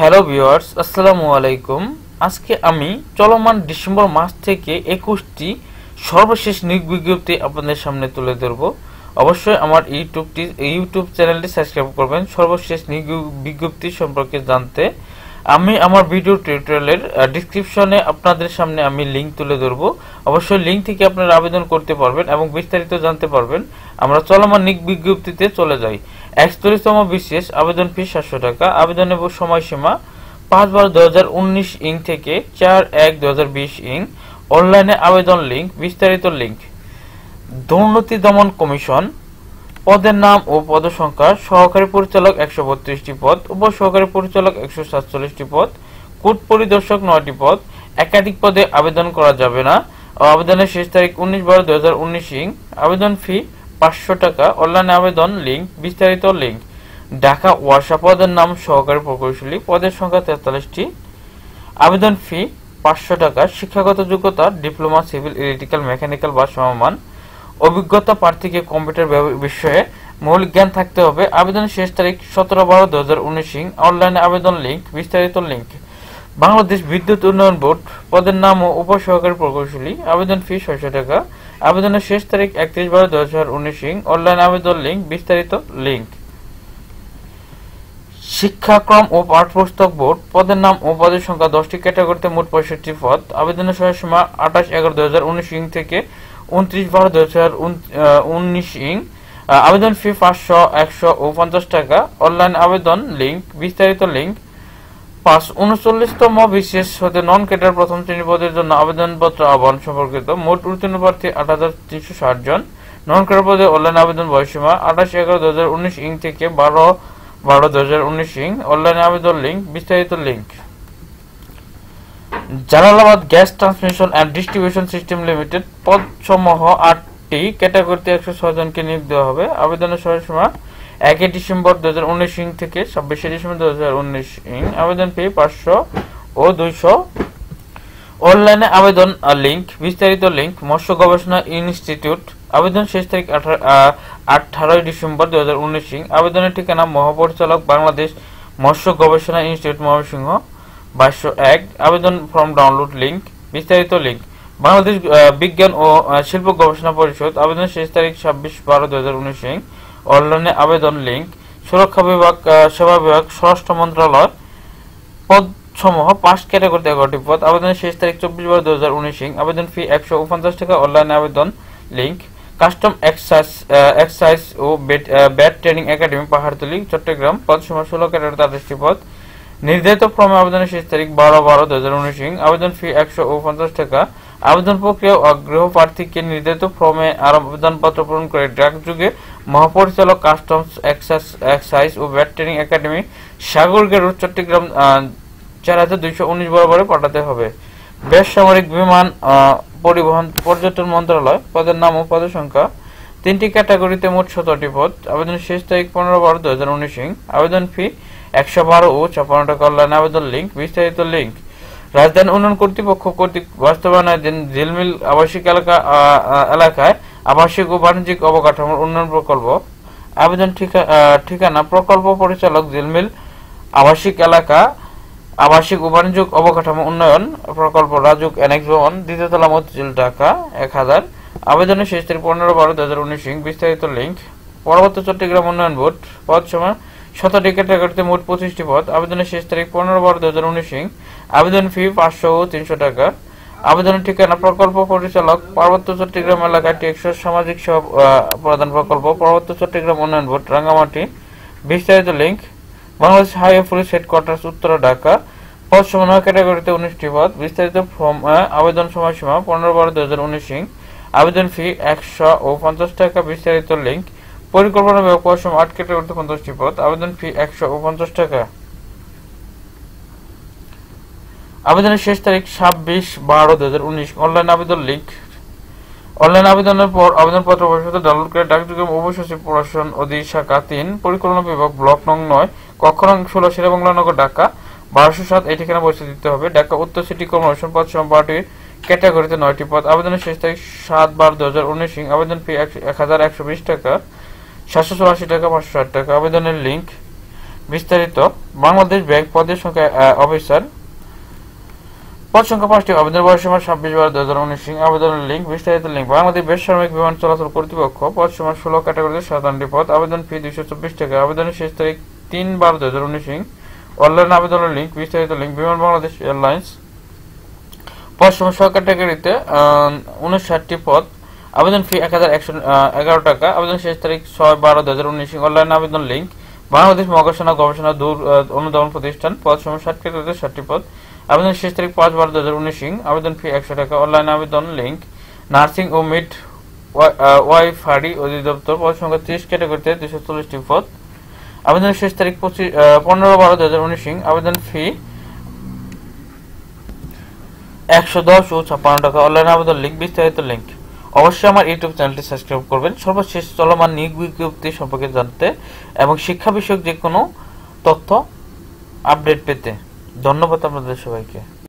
hello viewers আসসালামু আলাইকুম আজকে আমি চলমান ডিসেম্বর মাস থেকে একুশটি সর্বশেষ নিয়োগ বিজ্ঞপ্তি আপনাদের সামনে তুলে ধরব অবশ্যই আমার ইউটিউবটি ইউটিউব চ্যানেলটি সাবস্ক্রাইব করবেন সর্বশেষ নিয়োগ বিজ্ঞপ্তি সম্পর্কে জানতে আমি আমার ভিডিও টিউটোরিয়ালের ডিসক্রিপশনে আপনাদের সামনে আমি লিঙ্ক তুলে ধরবো অবশ্যই লিঙ্ক থেকে আপনারা আবেদন করতে পারবেন এবং বিস্তারিত জানতে পারবেন আমরা চলমান নিক বিজ্ঞপ্তিতে চলে যাই একচল্লিশতম বিশেষ আবেদন ফি সাতশো টাকা আবেদনের সময়সীমা পাঁচ বারো দু হাজার উনিশ ইং থেকে চার এক দু হাজার বিশ ইং অনলাইনে আবেদন লিঙ্ক বিস্তারিত লিঙ্ক দুর্নীতি দমন কমিশন পদের নাম ও পদ সংখ্যা সহকারী পরিচালক একশো বত্রিশটি পদ উপসহকারী পরিচালক একশো সাতচল্লিশটি পদ কূট পরিদর্শক নয়টি পদ একাধিক পদে আবেদন করা যাবে না আবেদনের শেষ তারিখ উনিশ বারো দু হাজার উনিশ ইং আবেদন ফি পাঁচশো টাকা অনলাইন আবেদন লিঙ্ক বিস্তারিত লিঙ্ক ঢাকা ওয়াসা পদের নাম সহকারী প্রকৌশলী পদের সংখ্যা তেতাল্লিশটি আবেদন ফি পাঁচশো টাকা শিক্ষাগত যোগ্যতা ডিপ্লোমা সিভিল ইলেকট্রিক্যাল মেকানিক্যাল বা সমমান অভিজ্ঞতা প্রার্থীকে কম্পিউটার বিষয়ে মৌলিক জ্ঞান থাকতে হবে আবেদন শেষ তারিখ সতেরো বারো দু হাজার উনিশ অনলাইনে আবেদন লিঙ্ক বিস্তারিত লিঙ্ক বাংলাদেশ বিদ্যুৎ উন্নয়ন বোর্ড পদের নাম ও উপসহকারী প্রকৌশলী আবেদন ফি ছয়শো টাকা আবেদনের শেষ তারিখ একত্রিশ বারো দু হাজার উনিশ অনলাইন আবেদন লিঙ্ক বিস্তারিত লিঙ্ক শিক্ষাক্রম ও পাঠ্যপুস্তক বোর্ড পদের নাম ও পদের সংখ্যা দশটি ক্যাটাগরিতে মোট পঁয়ষট্টি পদ আবেদনের সময় সীমা আঠাশ এগারো দু হাজার উনিশ ইং থেকে উনত্রিশ বারো দু হাজার উনিশ ইং আবেদন ফি পাঁচশো একশো ও পঞ্চাশ টাকা অনলাইন আবেদন লিঙ্ক বিস্তারিত লিঙ্ক পাঁচ উনচল্লিশতম বিশেষ হতে নন ক্যাডার প্রথম শ্রেণী পদের জন্য আবেদনপত্র আহ্বান সম্পর্কিত মোট উত্তীর্ণ প্রার্থী আট হাজার তিনশো ষাট জন নন ক্যাডার পদে অনলাইন আবেদন বয়সীমা আঠাশ এগারো দু হাজার উনিশ ইং থেকে বারো বারো দু হাজার উনিশ ইং অনলাইন আবেদন লিঙ্ক বিস্তারিত link Jalalabad gas transmission and distribution system limited পদসমূহ আটটি ক্যাটাগরিতে একশো ছয় জনকে নিয়োগ দেওয়া হবে আবেদনের সময়সীমা একই ডিসেম্বর দু হাজার উনিশ ইং থেকে ছাব্বিশে ডিসেম্বর দু হাজার উনিশ ইং আবেদন পেয়ে পাঁচশো ও দুইশো অনলাইনে আবেদন লিঙ্ক বিস্তারিত লিঙ্ক মৎস্য গবেষণা ইনস্টিটিউট আবেদন শেষ তারিখ আঠারোই ডিসেম্বর দু হাজার উনিশ ইং আবেদনের ঠিকানা মহাপরিচালক বাংলাদেশ মৎস্য গবেষণা ইনস্টিটিউট ময়মনসিংহ বাইশশো এক আবেদন ফর্ম ডাউনলোড লিঙ্ক বিস্তারিত লিঙ্ক বাংলাদেশ বিজ্ঞান ও শিল্প গবেষণা পরিষদ আবেদন শেষ তারিখ ছাব্বিশ বারো দু হাজার উনিশ ইং অনলাইনে আবেদন লিঙ্ক সুরক্ষা বিভাগ সেবা বিভাগ স্বরাষ্ট্র মন্ত্রণালয় পদসমূহ পাঁচ ক্যাটাগরিতে এগারোটি পদ আবেদনের শেষ তারিখ চব্বিশ বারো দু হাজার উনিশ আবেদন ফি একশো উনপঞ্চাশ টাকা অনলাইনে আবেদন লিঙ্ক কাস্টম এক্সাইজ এক্সাইজ ও VAT training academy Pahartali Chittagong পদসমূহ ষোলো ক্যাটাগরিতে আঠাশটি পদ নির্ধারিত ফর্মে আবেদনের শেষ তারিখ বারো বারো দু হাজার উনিশ আবেদন ফি একশো উনপঞ্চাশ টাকা আবেদন প্রক্রিয়া অগ্রহ প্রার্থীকে নির্ধারিত ফর্মে আবেদনপত্র পূরণ করে ড্রাগ যুগে মহাপরিচালক কাস্টমস এক্সাইজ ও ব্যাট ট্রেনিং একাডেমি সাগরগের চট্টগ্রাম চার হাজার দুইশো উনিশ বরাবরে পাঠাতে হবে বেসামরিক বিমান পরিবহন পর্যটন মন্ত্রণালয় পদের নাম ও পদের সংখ্যা তিনটি ক্যাটাগরিতে মোট সতেরোটি পদ আবেদন শেষ তারিখ পনেরো বারো দু হাজার উনিশ আবেদন ফি একশো বারো ও ছাপান্ন টাকা অনলাইন আবেদন লিঙ্ক বিস্তারিত লিঙ্ক রাজধানী উন্নয়ন কর্তৃপক্ষ কর্তৃক বাস্তবায়নাধীন ঝিলমিল আবাসিক এলাকা এলাকায় আবাসিক ও বাণিজ্যিক অবকাঠামোর উন্নয়ন প্রকল্প আবেদন ঠিকানা প্রকল্প পরিচালক ঝিলমিল আবাসিক এলাকা আবাসিক ও বাণিজ্যিক অবকাঠামো উন্নয়ন প্রকল্প রাজুক অ্যানেক্স ভবন দ্বিতীয়তলা মতিঝিল ঢাকা এক হাজার আবেদনের শেষ তারিখ পনেরো বারো দু হাজার উনিশ বিস্তারিত লিঙ্ক পরবর্তী চট্টগ্রাম উন্নয়ন বোর্ড পদ সময় শতাধিক ক্যাটাগরিতে মোট পঁচিশটি পদ আবেদনের শেষ তারিখ পনেরো বারো দু হাজার উনিশে আবেদন ফি পাঁচশো ও তিনশো টাকা আবেদনের ঠিকানা প্রকল্প পরিচালক পার্বত্য চট্টগ্রাম এলাকা টেকশো সামাজিক সেবা প্রদান প্রকল্প পার্বত্য চট্টগ্রাম উন্নয়ন বোর্ড রাঙ্গামাটি বিস্তারিত link Bangladesh high police headquarters উত্তর ঢাকা পদ সমান ক্যাটাগরিতে উনিশটি পদ বিস্তারিত ফর্ম আবেদন সময়সীমা পনেরো বারো দু হাজার উনিশ আবেদন ফি একশো ও পঞ্চাশ টাকা বিস্তারিত লিঙ্ক পরিকল্পনা বা পরিশ্রম আট কেটে উঠতে পঞ্চাশটি পদ আবেদন ফি একশো পঞ্চাশ টাকা আবেদনের শেষ তারিখ ছাব্বিশ বারো দু হাজার উনিশ অনলাইন আবেদন লিঙ্ক অনলাইন আবেদনের পর আবেদনপত্র পরিষদে ডাউনলোড করে ডাকযোগে উপসচিব প্রশাসন অধীন শাখা তিন পরিকল্পনা বিভাগ ব্লক নং নয় কক্ষ নং ষোলো শেরেবাংলা নগর ঢাকা বারোশো সাত এই ঠিকানা পৌঁছে দিতে হবে ঢাকা উত্তর সিটি কর্পোরেশন পদ সম্পাটি ক্যাটাগরিতে নয়টি পদ আবেদনের শেষ তারিখ সাত বারো দু হাজার উনিশ আবেদন ফি এক হাজার একশো বিশ টাকা সাতশো চুরাশি টাকা পাঁচশো ষাট টাকা আবেদনের লিঙ্ক বিস্তারিত বাংলাদেশ ব্যাংক পদের সংখ্যা অফিসার পদ সংখ্যা পাঁচটি আবেদন বয়স সময় ছাব্বিশ বারো দু হাজার উনিশ আবেদনের লিঙ্ক বিস্তারিত লিঙ্ক বাংলাদেশ বেসামরিক বিমান চলাচল কর্তৃপক্ষ পদ সময় ষোলো ক্যাটাগরিতে সাধারণটি পদ আবেদন ফি দুইশো চব্বিশ টাকা আবেদনের শেষ তারিখ তিন বারো দু হাজার উনিশ অনলাইন আবেদনের লিঙ্ক বিস্তারিত লিঙ্ক বিমান বাংলাদেশ এয়ারলাইন্স পদ সময় ছ ক্যাটাগরিতে উনষাটটি পদ আবেদন ফি এক হাজার একশো এগারো টাকা আবেদন শেষ তারিখ ছয় বারো দু হাজার উনিশ অনলাইন আবেদন লিঙ্ক বাংলাদেশ মহাকাশনা গবেষণা দূর অনুদান প্রতিষ্ঠান পদ সময় ষাট কেন্দ্রতে ষাটটি পদ আবেদন শেষ তারিখ পাঁচ বারো দু হাজার উনিশ আবেদন ফি একশো টাকা অনলাইন আবেদন লিঙ্ক নার্সিং ও মিড ওয়াই ফাড়ি অধিদপ্তর পদ সংখ্যা ত্রিশ ক্যাটাগরিতে দুশো চল্লিশটি পদ আবেদনের শেষ তারিখ পঁচিশ পনেরো বারো দু হাজার উনিশ আবেদন ফি একশো দশ ও ছাপ্পান্ন টাকা অনলাইন আবেদন লিঙ্ক বিস্তারিত লিঙ্ক অবশ্যই আমার ইউটিউব চ্যানেলটি সাবস্ক্রাইব করবেন সর্বশেষ চলমান নিয়োগ বিজ্ঞপ্তি সম্পর্কে জানতে এবং শিক্ষা বিষয়ক যে কোনো তথ্য আপডেট পেতে ধন্যবাদ আপনাদের সবাইকে